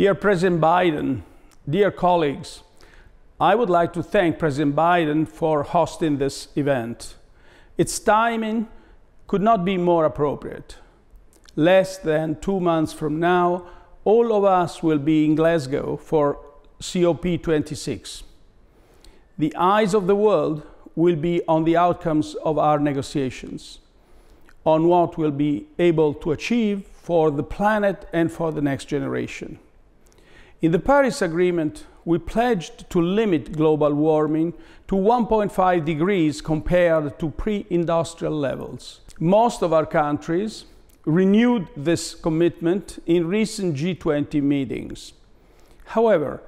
Dear President Biden, dear colleagues, I would like to thank President Biden for hosting this event. Its timing could not be more appropriate. Less than two months from now, all of us will be in Glasgow for COP26. The eyes of the world will be on the outcomes of our negotiations, on what we'll be able to achieve for the planet and for the next generation. In the Paris Agreement, we pledged to limit global warming to 1.5 degrees compared to pre-industrial levels. Most of our countries renewed this commitment in recent G20 meetings. However,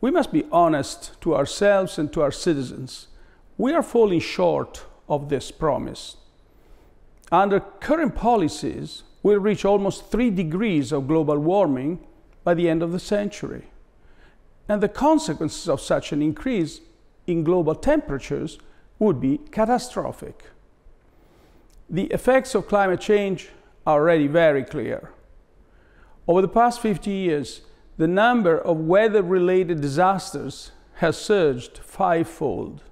we must be honest to ourselves and to our citizens. We are falling short of this promise. Under current policies, we'll reach almost 3 degrees of global warming by the end of the century. And the consequences of such an increase in global temperatures would be catastrophic. The effects of climate change are already very clear. Over the past 50 years, the number of weather-related disasters has surged fivefold.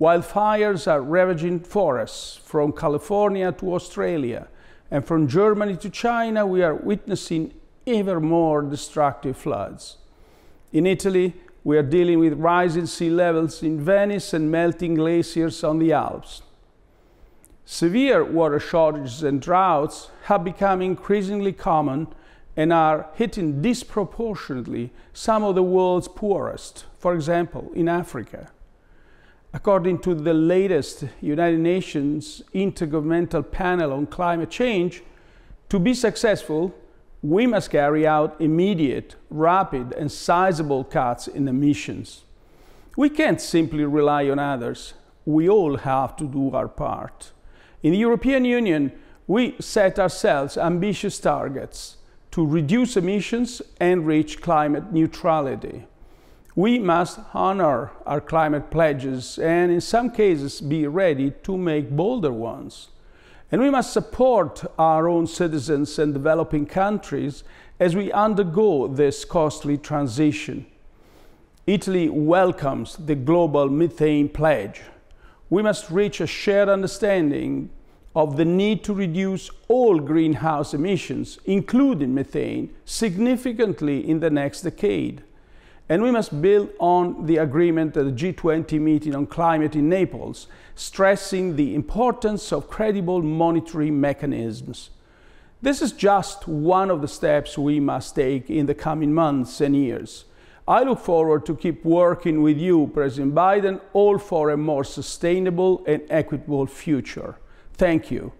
Wildfires are ravaging forests from California to Australia, and from Germany to China, we are witnessing ever more destructive floods. In Italy, we are dealing with rising sea levels in Venice and melting glaciers on the Alps. Severe water shortages and droughts have become increasingly common and are hitting disproportionately some of the world's poorest, for example, in Africa. According to the latest United Nations Intergovernmental Panel on Climate Change, to be successful, we must carry out immediate, rapid, and sizable cuts in emissions. We can't simply rely on others. We all have to do our part. In the European Union, we set ourselves ambitious targets to reduce emissions and reach climate neutrality. We must honor our climate pledges and, in some cases, be ready to make bolder ones. And we must support our own citizens in developing countries as we undergo this costly transition. Italy welcomes the Global Methane Pledge. We must reach a shared understanding of the need to reduce all greenhouse emissions, including methane, significantly in the next decade. And we must build on the agreement at the G20 meeting on climate in Naples, stressing the importance of credible monetary mechanisms. This is just one of the steps we must take in the coming months and years. I look forward to keep working with you, President Biden, all for a more sustainable and equitable future. Thank you.